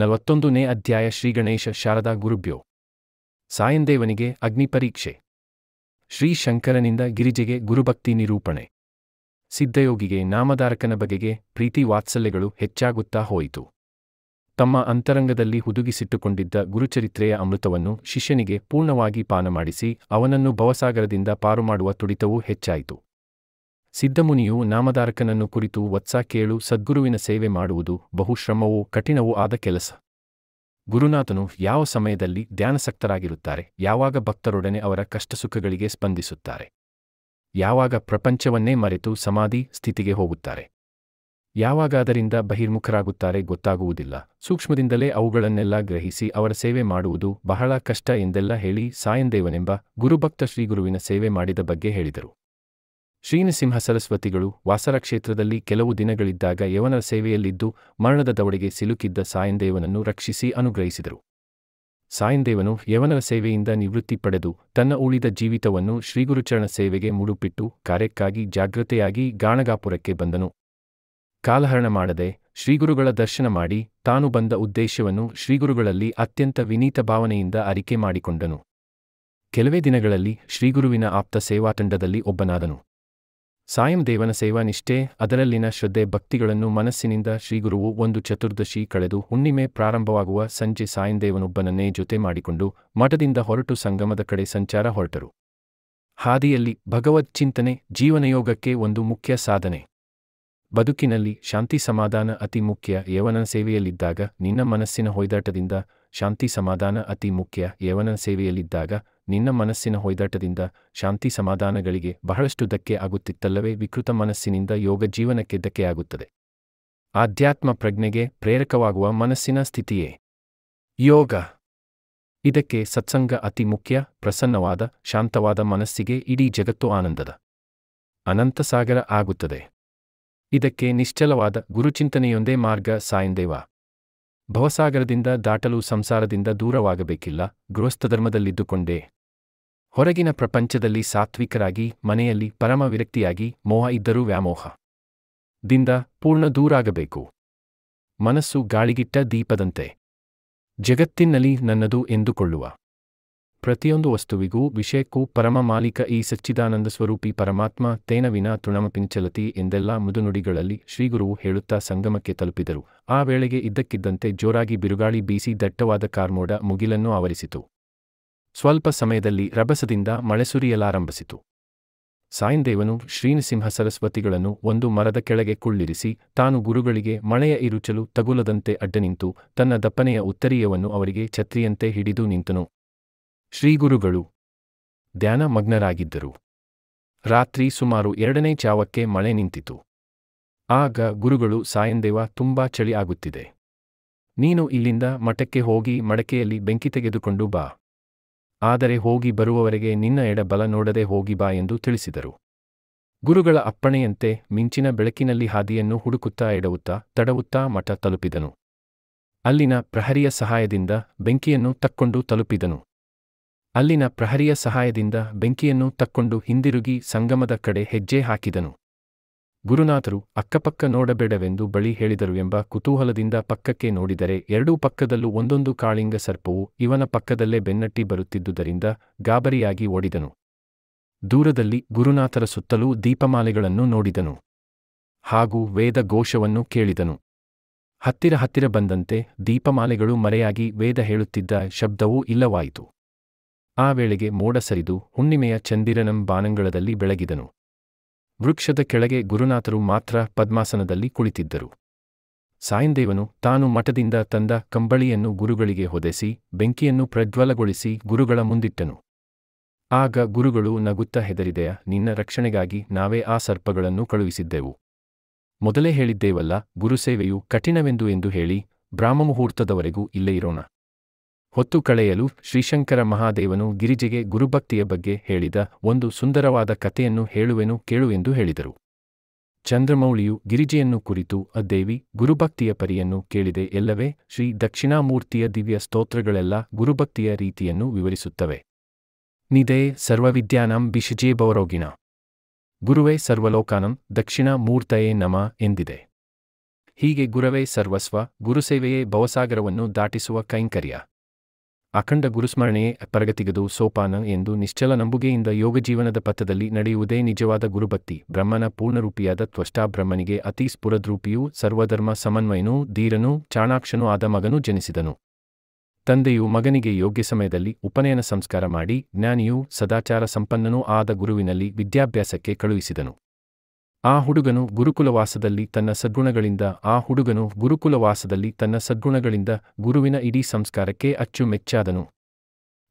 ನಲವತ್ತೊಂದನೇ ಅಧ್ಯಾಯ ಶ್ರೀಗಣೇಶ ಶಾರದಾ ಗುರುಭ್ಯೋ ಸಾಯಂದೇವನಿಗೆ ಅಗ್ನಿಪರೀಕ್ಷೆ ಶ್ರೀ ಶಂಕರನಿಂದ ಗಿರಿಜೆಗೆ ಗುರುಭಕ್ತಿ ನಿರೂಪಣೆ ಸಿದ್ಧಯೋಗಿಗೆ ನಾಮಧಾರಕನ ಬಗೆಗೆ ಪ್ರೀತಿ ವಾತ್ಸಲ್ಯಗಳು ಹೆಚ್ಚಾಗುತ್ತಾ ಹೋಯಿತು ತಮ್ಮ ಅಂತರಂಗದಲ್ಲಿ ಹುದುಗಿಸಿಟ್ಟುಕೊಂಡಿದ್ದ ಗುರುಚರಿತ್ರೆಯ ಅಮೃತವನ್ನು ಶಿಷ್ಯನಿಗೆ ಪೂರ್ಣವಾಗಿ ಪಾನ ಮಾಡಿಸಿ ಅವನನ್ನು ಭವಸಾಗರದಿಂದ ಪಾರು ಮಾಡುವ ತುಡಿತವೂ ಹೆಚ್ಚಾಯಿತು ಸಿದ್ಧಮುನಿಯು ನಾಮಧಾರಕನನ್ನು ಕುರಿತು ವತ್ಸ ಕೇಳು ಸದ್ಗುರುವಿನ ಸೇವೆ ಮಾಡುವುದು ಬಹುಶ್ರಮವೂ ಕಠಿಣವೂ ಆದ ಕೆಲಸ ಗುರುನಾಥನು ಯಾವ ಸಮಯದಲ್ಲಿ ಧ್ಯಾನಸಕ್ತರಾಗಿರುತ್ತಾರೆ ಯಾವಾಗ ಭಕ್ತರೊಡನೆ ಅವರ ಕಷ್ಟಸುಖಗಳಿಗೆ ಸ್ಪಂದಿಸುತ್ತಾರೆ ಯಾವಾಗ ಪ್ರಪಂಚವನ್ನೇ ಮರೆತು ಸಮಾಧಿ ಸ್ಥಿತಿಗೆ ಹೋಗುತ್ತಾರೆ ಯಾವಾಗ ಅದರಿಂದ ಬಹಿರ್ಮುಖರಾಗುತ್ತಾರೆ ಗೊತ್ತಾಗುವುದಿಲ್ಲ ಸೂಕ್ಷ್ಮದಿಂದಲೇ ಅವುಗಳನ್ನೆಲ್ಲ ಗ್ರಹಿಸಿ ಅವರ ಸೇವೆ ಮಾಡುವುದು ಬಹಳ ಕಷ್ಟ ಎಂದೆಲ್ಲ ಹೇಳಿ ಸಾಯಂದೇವನೆಂಬ ಗುರುಭಕ್ತ ಶ್ರೀಗುರುವಿನ ಸೇವೆ ಮಾಡಿದ ಬಗ್ಗೆ ಹೇಳಿದರು ಶ್ರೀನಸಿಂಹ ಸರಸ್ವತಿಗಳು ವಾಸರ ಕ್ಷೇತ್ರದಲ್ಲಿ ಕೆಲವು ದಿನಗಳಿದ್ದಾಗ ಯವನ ಸೇವೆಯಲ್ಲಿದ್ದು ಮರಣದ ದವಡೆಗೆ ಸಿಲುಕಿದ್ದ ಸಾಯಂದೇವನನ್ನು ರಕ್ಷಿಸಿ ಅನುಗ್ರಹಿಸಿದರು ಸಾಯಂದೇವನು ಯವನರ ಸೇವೆಯಿಂದ ನಿವೃತ್ತಿ ಪಡೆದು ತನ್ನ ಉಳಿದ ಜೀವಿತವನ್ನು ಶ್ರೀಗುರುಚರಣ ಸೇವೆಗೆ ಮುಡುಪಿಟ್ಟು ಕಾರ್ಯಕ್ಕಾಗಿ ಜಾಗೃತೆಯಾಗಿ ಗಾಣಗಾಪುರಕ್ಕೆ ಬಂದನು ಕಾಲಹರಣ ಮಾಡದೆ ಶ್ರೀಗುರುಗಳ ದರ್ಶನ ಮಾಡಿ ತಾನು ಬಂದ ಉದ್ದೇಶವನ್ನು ಶ್ರೀಗುರುಗಳಲ್ಲಿ ಅತ್ಯಂತ ವಿನೀತ ಭಾವನೆಯಿಂದ ಅರಿಕೆ ಮಾಡಿಕೊಂಡನು ಕೆಲವೇ ದಿನಗಳಲ್ಲಿ ಶ್ರೀಗುರುವಿನ ಆಪ್ತ ಸೇವಾ ತಂಡದಲ್ಲಿ ಒಬ್ಬನಾದನು ಸಾಯಂ ದೇವನ ಸೇವಾ ನಿಷ್ಠೆ ಅದರಲ್ಲಿನ ಶ್ರದ್ಧೆ ಭಕ್ತಿಗಳನ್ನು ಮನಸ್ಸಿನಿಂದ ಶ್ರೀಗುರುವು ಒಂದು ಚತುರ್ದಶಿ ಕಳೆದು ಹುಣ್ಣಿಮೆ ಪ್ರಾರಂಭವಾಗುವ ಸಂಜೆ ಸಾಯಂದೇವನೊಬ್ಬನನ್ನೇ ಜೊತೆ ಮಾಡಿಕೊಂಡು ಮಠದಿಂದ ಹೊರಟು ಸಂಗಮದ ಕಡೆ ಸಂಚಾರ ಹೊರಟರು ಹಾದಿಯಲ್ಲಿ ಭಗವತ್ ಚಿಂತನೆ ಜೀವನಯೋಗಕ್ಕೆ ಒಂದು ಮುಖ್ಯ ಸಾಧನೆ ಬದುಕಿನಲ್ಲಿ ಶಾಂತಿ ಸಮಾಧಾನ ಅತಿ ಮುಖ್ಯ ಯವನ ಸೇವೆಯಲ್ಲಿದ್ದಾಗ ನಿನ್ನ ಮನಸ್ಸಿನ ಹೊಯ್ದಾಟದಿಂದ ಶಾಂತಿ ಸಮಾಧಾನ ಅತಿ ಮುಖ್ಯ ಯವನ ಸೇವೆಯಲ್ಲಿದ್ದಾಗ ನಿನ್ನ ಮನಸ್ಸಿನ ಹೊಯ್ದಾಟದಿಂದ ಶಾಂತಿ ಸಮಾಧಾನಗಳಿಗೆ ಬಹಳಷ್ಟು ಧಕ್ಕೆ ಆಗುತ್ತಿತ್ತಲ್ಲವೇ ವಿಕೃತ ಮನಸ್ಸಿನಿಂದ ಯೋಗ ಜೀವನಕ್ಕೆ ಧಕ್ಕೆಯಾಗುತ್ತದೆ ಆಧ್ಯಾತ್ಮ ಪ್ರಜ್ಞೆಗೆ ಪ್ರೇರಕವಾಗುವ ಮನಸ್ಸಿನ ಸ್ಥಿತಿಯೇ ಯೋಗ ಇದಕ್ಕೆ ಸತ್ಸಂಗ ಅತಿ ಮುಖ್ಯ ಪ್ರಸನ್ನವಾದ ಶಾಂತವಾದ ಮನಸ್ಸಿಗೆ ಇಡೀ ಜಗತ್ತು ಆನಂದದ ಅನಂತಸಾಗರ ಆಗುತ್ತದೆ ಇದಕ್ಕೆ ನಿಶ್ಚಲವಾದ ಗುರುಚಿಂತನೆಯೊಂದೇ ಮಾರ್ಗ ಸಾಯಂದೇವ ಭವಸಾಗರದಿಂದ ದಾಟಲು ಸಂಸಾರದಿಂದ ದೂರವಾಗಬೇಕಿಲ್ಲ ಗೃಹಸ್ಥಧರ್ಮದಲ್ಲಿದ್ದುಕೊಂಡೇ ಹೊರಗಿನ ಪ್ರಪಂಚದಲ್ಲಿ ಸಾತ್ವಿಕರಾಗಿ ಮನೆಯಲ್ಲಿ ಪರಮ ವಿರಕ್ತಿಯಾಗಿ ಮೋಹ ಇದ್ದರೂ ವ್ಯಾಮೋಹ ದಿಂದ ಪೂರ್ಣ ದೂರಾಗಬೇಕು ಮನಸ್ಸು ಗಾಳಿಗಿಟ್ಟ ದೀಪದಂತೆ ಜಗತ್ತಿನಲ್ಲಿ ನನ್ನದು ಎಂದುಕೊಳ್ಳುವ ಪ್ರತಿಯೊಂದು ವಸ್ತುವಿಗೂ ವಿಷಯಕ್ಕೂ ಪರಮ ಮಾಲೀಕ ಈ ಸಚ್ಚಿದಾನಂದ ಸ್ವರೂಪಿ ಪರಮಾತ್ಮ ತೇನವಿನ ತೃಣಮಪಿಂಚಲತಿ ಎಂದೆಲ್ಲಾ ಮುದುನುಡಿಗಳಲ್ಲಿ ಶ್ರೀಗುರುವು ಹೇಳುತ್ತಾ ಸಂಗಮಕ್ಕೆ ತಲುಪಿದರು ಆ ವೇಳೆಗೆ ಇದ್ದಕ್ಕಿದ್ದಂತೆ ಜೋರಾಗಿ ಬಿರುಗಾಳಿ ಬೀಸಿ ದಟ್ಟವಾದ ಕಾರ್ಮೋಡ ಮುಗಿಲನ್ನು ಆವರಿಸಿತು ಸ್ವಲ್ಪ ಸಮಯದಲ್ಲಿ ರಭಸದಿಂದ ಮಳೆ ಸುರಿಯಲಾರಂಭಿಸಿತು ಸಾಯಂದೇವನು ಶ್ರೀನಸಿಂಹ ಸರಸ್ವತಿಗಳನ್ನು ಒಂದು ಮರದ ಕೆಳಗೆ ಕುಳ್ಳಿರಿಸಿ ತಾನು ಗುರುಗಳಿಗೆ ಮಳೆಯ ಇರುಚಲು ತಗುಲದಂತೆ ಅಡ್ಡನಿಂತು ತನ್ನ ದಪ್ಪನೆಯ ಉತ್ತರೀಯವನ್ನು ಅವರಿಗೆ ಛತ್ರಿಯಂತೆ ಹಿಡಿದು ನಿಂತನು ಶ್ರೀಗುರುಗಳು ಧ್ಯಾನ ಮಗ್ನರಾಗಿದ್ದರು ರಾತ್ರಿ ಸುಮಾರು ಎರಡನೇ ಚಾವಕ್ಕೆ ಮಳೆ ನಿಂತಿತು ಆಗ ಗುರುಗಳು ಸಾಯಂದೇವ ತುಂಬಾ ಚಳಿ ಆಗುತ್ತಿದೆ ನೀನು ಇಲ್ಲಿಂದ ಮಠಕ್ಕೆ ಹೋಗಿ ಮಡಕೆಯಲ್ಲಿ ಬೆಂಕಿ ತೆಗೆದುಕೊಂಡು ಬಾ ಆದರೆ ಹೋಗಿ ಬರುವವರೆಗೆ ನಿನ್ನ ಎಡಬಲ ನೋಡದೆ ಹೋಗಿ ಬಾ ಎಂದು ತಿಳಿಸಿದರು ಗುರುಗಳ ಅಪ್ಪಣೆಯಂತೆ ಮಿಂಚಿನ ಬೆಳಕಿನಲ್ಲಿ ಹಾದಿಯನ್ನು ಹುಡುಕುತ್ತಾ ಎಡವುತ್ತಾ ತಡವುತ್ತಾ ಮಠ ತಲುಪಿದನು ಅಲ್ಲಿನ ಪ್ರಹರಿಯ ಸಹಾಯದಿಂದ ಬೆಂಕಿಯನ್ನು ತಕ್ಕೊಂಡು ತಲುಪಿದನು ಅಲ್ಲಿನ ಪ್ರಹರಿಯ ಸಹಾಯದಿಂದ ಬೆಂಕಿಯನ್ನು ತಕ್ಕೊಂಡು ಹಿಂದಿರುಗಿ ಸಂಗಮದ ಕಡೆ ಹೆಜ್ಜೆ ಹಾಕಿದನು ಗುರುನಾಥರು ಅಕ್ಕಪಕ್ಕ ನೋಡಬೇಡವೆಂದು ಬಳಿ ಹೇಳಿದರು ಎಂಬ ಕುತೂಹಲದಿಂದ ಪಕ್ಕಕ್ಕೆ ನೋಡಿದರೆ ಎರಡೂ ಪಕ್ಕದಲ್ಲೂ ಒಂದೊಂದು ಕಾಳಿಂಗ ಸರ್ಪವು ಇವನ ಪಕ್ಕದಲ್ಲೇ ಬೆನ್ನಟ್ಟಿ ಬರುತ್ತಿದ್ದುದರಿಂದ ಗಾಬರಿಯಾಗಿ ಓಡಿದನು ದೂರದಲ್ಲಿ ಗುರುನಾಥರ ಸುತ್ತಲೂ ದೀಪಮಾಲೆಗಳನ್ನು ನೋಡಿದನು ಹಾಗೂ ವೇದ ಘೋಷವನ್ನು ಕೇಳಿದನು ಹತ್ತಿರ ಹತ್ತಿರ ಬಂದಂತೆ ದೀಪಮಾಲೆಗಳು ಮರೆಯಾಗಿ ವೇದ ಹೇಳುತ್ತಿದ್ದ ಶಬ್ದವೂ ಇಲ್ಲವಾಯಿತು ಆ ವೇಳೆಗೆ ಮೋಡ ಸರಿದು ಹುಣ್ಣಿಮೆಯ ಚಂದಿರನಂ ಬಾನಂಗಳದಲ್ಲಿ ಬೆಳಗಿದನು ವೃಕ್ಷದ ಕೆಳಗೆ ಗುರುನಾಥರು ಮಾತ್ರ ಪದ್ಮಾಸನದಲ್ಲಿ ಕುಳಿತಿದ್ದರು ಸಾಯಂದೇವನು ತಾನು ಮಠದಿಂದ ತಂದ ಕಂಬಳಿಯನ್ನು ಗುರುಗಳಿಗೆ ಹೊದೆಸಿ ಬೆಂಕಿಯನ್ನು ಪ್ರಜ್ವಲಗೊಳಿಸಿ ಗುರುಗಳ ಮುಂದಿಟ್ಟನು ಆಗ ಗುರುಗಳು ನಗುತ್ತ ಹೆದರಿದೆಯ ನಿನ್ನ ರಕ್ಷಣೆಗಾಗಿ ನಾವೇ ಆ ಸರ್ಪಗಳನ್ನು ಕಳುಹಿಸಿದ್ದೆವು ಮೊದಲೇ ಹೇಳಿದ್ದೇವಲ್ಲ ಗುರುಸೇವೆಯು ಕಠಿಣವೆಂದು ಎಂದು ಹೇಳಿ ಮುಹೂರ್ತದವರೆಗೂ ಇಲ್ಲೇ ಇರೋಣ ಹೊತ್ತು ಕಳೆಯಲು ಶ್ರೀಶಂಕರ ಮಹಾದೇವನು ಗಿರಿಜೆಗೆ ಗುರುಭಕ್ತಿಯ ಬಗ್ಗೆ ಹೇಳಿದ ಒಂದು ಸುಂದರವಾದ ಕಥೆಯನ್ನು ಹೇಳುವೆನು ಕೇಳು ಎಂದು ಹೇಳಿದರು ಚಂದ್ರಮೌಳಿಯು ಗಿರಿಜೆಯನ್ನು ಕುರಿತು ಅದ್ದೇವಿ ಗುರುಭಕ್ತಿಯ ಪರಿಯನ್ನು ಕೇಳಿದೆ ಎಲ್ಲವೇ ಶ್ರೀ ದಕ್ಷಿಣಾಮೂರ್ತಿಯ ದಿವ್ಯ ಸ್ತೋತ್ರಗಳೆಲ್ಲ ಗುರುಭಕ್ತಿಯ ರೀತಿಯನ್ನು ವಿವರಿಸುತ್ತವೆ ನಿದೇ ಸರ್ವವಿದ್ಯಾನಂ ಬಿಷಜೇ ಬೌರೋಗಿಣ ಗುರುವೇ ಸರ್ವಲೋಕಾನಂ ದಕ್ಷಿಣ ಮೂರ್ತಯೇ ನಮ ಎಂದಿದೆ ಹೀಗೆ ಗುರವೇ ಸರ್ವಸ್ವ ಗುರುಸೇವೆಯೇ ಭವಸಾಗರವನ್ನು ದಾಟಿಸುವ ಕೈಂಕರ್ಯ ಅಖಂಡ ಗುರುಸ್ಮರಣೆಯೇ ಪರಗತಿಗದು ಸೋಪಾನ ಎಂದು ನಿಶ್ಚಲ ನಂಬುಗೆಯಿಂದ ಯೋಗಜೀವನದ ಪಥದಲ್ಲಿ ನಡೆಯುವುದೇ ನಿಜವಾದ ಗುರುಭಕ್ತಿ ಬ್ರಹ್ಮನ ಪೂರ್ಣರೂಪಿಯಾದ ತ್ವಷ್ಟಾ ಬ್ರಹ್ಮನಿಗೆ ಅತಿ ಸ್ಫುರದ್ರೂಪಿಯೂ ಸರ್ವಧರ್ಮ ಸಮನ್ವಯನೂ ಧೀರನೂ ಚಾಣಾಕ್ಷನೂ ಆದ ಮಗನೂ ಜನಿಸಿದನು ತಂದೆಯು ಮಗನಿಗೆ ಯೋಗ್ಯ ಸಮಯದಲ್ಲಿ ಉಪನಯನ ಸಂಸ್ಕಾರ ಮಾಡಿ ಜ್ಞಾನಿಯೂ ಸದಾಚಾರ ಸಂಪನ್ನನೂ ಆದ ಗುರುವಿನಲ್ಲಿ ವಿದ್ಯಾಭ್ಯಾಸಕ್ಕೆ ಕಳುಹಿಸಿದನು ಆ ಹುಡುಗನು ಗುರುಕುಲವಾಸದಲ್ಲಿ ತನ್ನ ಸದ್ಗುಣಗಳಿಂದ ಆ ಹುಡುಗನು ಗುರುಕುಲವಾಸದಲ್ಲಿ ತನ್ನ ಸದ್ಗುಣಗಳಿಂದ ಗುರುವಿನ ಇಡೀ ಸಂಸ್ಕಾರಕ್ಕೆ ಅಚ್ಚು ಮೆಚ್ಚಾದನು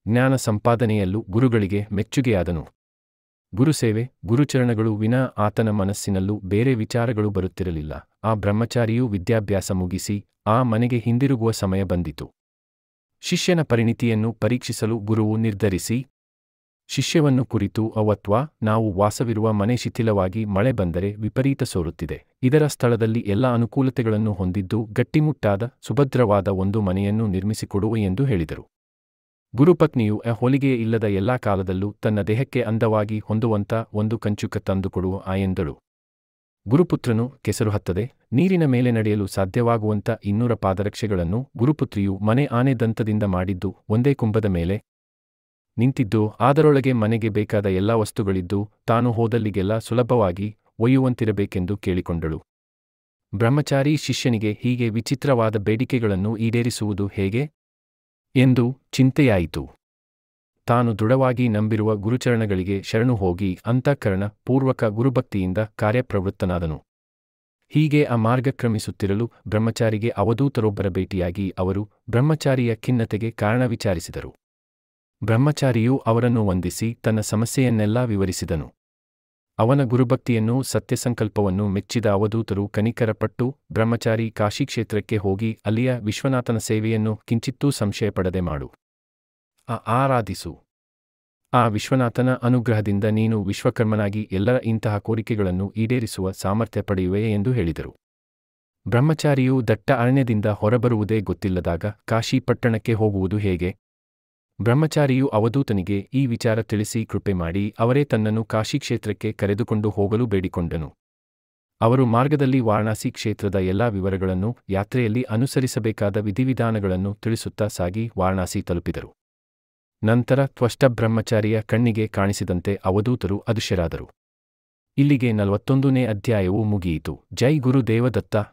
ಜ್ಞಾನ ಸಂಪಾದನೆಯಲ್ಲೂ ಗುರುಗಳಿಗೆ ಮೆಚ್ಚುಗೆಯಾದನು ಗುರುಸೇವೆ ಗುರುಚರಣಗಳು ವಿನಾ ಆತನ ಮನಸ್ಸಿನಲ್ಲೂ ಬೇರೆ ವಿಚಾರಗಳು ಬರುತ್ತಿರಲಿಲ್ಲ ಆ ಬ್ರಹ್ಮಚಾರಿಯೂ ವಿದ್ಯಾಭ್ಯಾಸ ಮುಗಿಸಿ ಆ ಮನೆಗೆ ಹಿಂದಿರುಗುವ ಸಮಯ ಬಂದಿತು ಶಿಷ್ಯನ ಪರಿಣಿತಿಯನ್ನು ಪರೀಕ್ಷಿಸಲು ಗುರುವು ನಿರ್ಧರಿಸಿ ಶಿಷ್ಯವನ್ನು ಕುರಿತು ಅವತ್ವ ನಾವು ವಾಸವಿರುವ ಮನೆ ಶಿಥಿಲವಾಗಿ ಮಳೆ ಬಂದರೆ ವಿಪರೀತ ಸೋರುತ್ತಿದೆ ಇದರ ಸ್ಥಳದಲ್ಲಿ ಎಲ್ಲ ಅನುಕೂಲತೆಗಳನ್ನು ಹೊಂದಿದ್ದು ಗಟ್ಟಿಮುಟ್ಟಾದ ಸುಭದ್ರವಾದ ಒಂದು ಮನೆಯನ್ನು ನಿರ್ಮಿಸಿಕೊಡುವ ಎಂದು ಹೇಳಿದರು ಗುರುಪತ್ನಿಯು ಅ ಹೊಲಿಗೆ ಇಲ್ಲದ ಎಲ್ಲಾ ಕಾಲದಲ್ಲೂ ತನ್ನ ದೇಹಕ್ಕೆ ಅಂದವಾಗಿ ಹೊಂದುವಂತ ಒಂದು ಕಂಚುಕ ತಂದುಕೊಡುವ ಆ ಎಂದಳು ಗುರುಪುತ್ರನು ಕೆಸರು ಹತ್ತದೆ ನೀರಿನ ಮೇಲೆ ನಡೆಯಲು ಸಾಧ್ಯವಾಗುವಂತ ಇನ್ನೂರ ಪಾದರಕ್ಷೆಗಳನ್ನು ಗುರುಪುತ್ರಿಯು ಮನೆ ಆನೆ ದಂತದಿಂದ ಮಾಡಿದ್ದು ಒಂದೇ ಕುಂಭದ ಮೇಲೆ ನಿಂತಿದ್ದು ಆದರೊಳಗೆ ಮನೆಗೆ ಬೇಕಾದ ಎಲ್ಲಾ ವಸ್ತುಗಳಿದ್ದು ತಾನು ಹೋದಲ್ಲಿಗೆಲ್ಲ ಸುಲಭವಾಗಿ ಒಯ್ಯುವಂತಿರಬೇಕೆಂದು ಕೇಳಿಕೊಂಡಳು ಬ್ರಹ್ಮಚಾರಿ ಶಿಷ್ಯನಿಗೆ ಹೀಗೆ ವಿಚಿತ್ರವಾದ ಬೇಡಿಕೆಗಳನ್ನು ಈಡೇರಿಸುವುದು ಹೇಗೆ ಎಂದು ಚಿಂತೆಯಾಯಿತು ತಾನು ದೃಢವಾಗಿ ನಂಬಿರುವ ಗುರುಚರಣಗಳಿಗೆ ಶರಣು ಹೋಗಿ ಅಂತಃಕರಣ ಪೂರ್ವಕ ಗುರುಭಕ್ತಿಯಿಂದ ಕಾರ್ಯಪ್ರವೃತ್ತನಾದನು ಹೀಗೆ ಆ ಮಾರ್ಗಕ್ರಮಿಸುತ್ತಿರಲು ಬ್ರಹ್ಮಚಾರಿಗೆ ಅವಧೂತರೊಬ್ಬರ ಭೇಟಿಯಾಗಿ ಅವರು ಬ್ರಹ್ಮಚಾರಿಯ ಖಿನ್ನತೆಗೆ ಕಾರಣ ವಿಚಾರಿಸಿದರು ಬ್ರಹ್ಮಚಾರಿಯು ಅವರನ್ನು ವಂದಿಸಿ ತನ್ನ ಸಮಸ್ಯೆಯನ್ನೆಲ್ಲಾ ವಿವರಿಸಿದನು ಅವನ ಗುರುಭಕ್ತಿಯನ್ನು ಸತ್ಯಸಂಕಲ್ಪವನ್ನು ಮೆಚ್ಚಿದ ಅವಧೂತರು ಕನಿಕರಪಟ್ಟು ಬ್ರಹ್ಮಚಾರಿ ಕ್ಷೇತ್ರಕ್ಕೆ ಹೋಗಿ ಅಲ್ಲಿಯ ವಿಶ್ವನಾಥನ ಸೇವೆಯನ್ನು ಕಿಂಚಿತ್ತೂ ಸಂಶಯ ಪಡದೆ ಮಾಡು ಆ ಆರಾಧಿಸು ಆ ವಿಶ್ವನಾಥನ ಅನುಗ್ರಹದಿಂದ ನೀನು ವಿಶ್ವಕರ್ಮನಾಗಿ ಎಲ್ಲರ ಇಂತಹ ಕೋರಿಕೆಗಳನ್ನು ಈಡೇರಿಸುವ ಸಾಮರ್ಥ್ಯ ಪಡೆಯುವೆ ಎಂದು ಹೇಳಿದರು ಬ್ರಹ್ಮಚಾರಿಯು ದಟ್ಟ ಅರಣ್ಯದಿಂದ ಹೊರಬರುವುದೇ ಗೊತ್ತಿಲ್ಲದಾಗ ಕಾಶಿ ಪಟ್ಟಣಕ್ಕೆ ಹೋಗುವುದು ಹೇಗೆ ಬ್ರಹ್ಮಚಾರಿಯು ಅವಧೂತನಿಗೆ ಈ ವಿಚಾರ ತಿಳಿಸಿ ಕೃಪೆ ಮಾಡಿ ಅವರೇ ತನ್ನನ್ನು ಕಾಶಿ ಕ್ಷೇತ್ರಕ್ಕೆ ಕರೆದುಕೊಂಡು ಹೋಗಲು ಬೇಡಿಕೊಂಡನು ಅವರು ಮಾರ್ಗದಲ್ಲಿ ವಾರಣಾಸಿ ಕ್ಷೇತ್ರದ ಎಲ್ಲಾ ವಿವರಗಳನ್ನು ಯಾತ್ರೆಯಲ್ಲಿ ಅನುಸರಿಸಬೇಕಾದ ವಿಧಿವಿಧಾನಗಳನ್ನು ತಿಳಿಸುತ್ತಾ ಸಾಗಿ ವಾರಣಾಸಿ ತಲುಪಿದರು ನಂತರ ತ್ವಷ್ಟಬ್ರಹ್ಮಚಾರಿಯ ಕಣ್ಣಿಗೆ ಕಾಣಿಸಿದಂತೆ ಅವಧೂತರು ಅದುಶ್ಯರಾದರು ಇಲ್ಲಿಗೆ ನಲವತ್ತೊಂದನೇ ಅಧ್ಯಾಯವು ಮುಗಿಯಿತು ಜೈ ಗುರು ದೇವದತ್ತ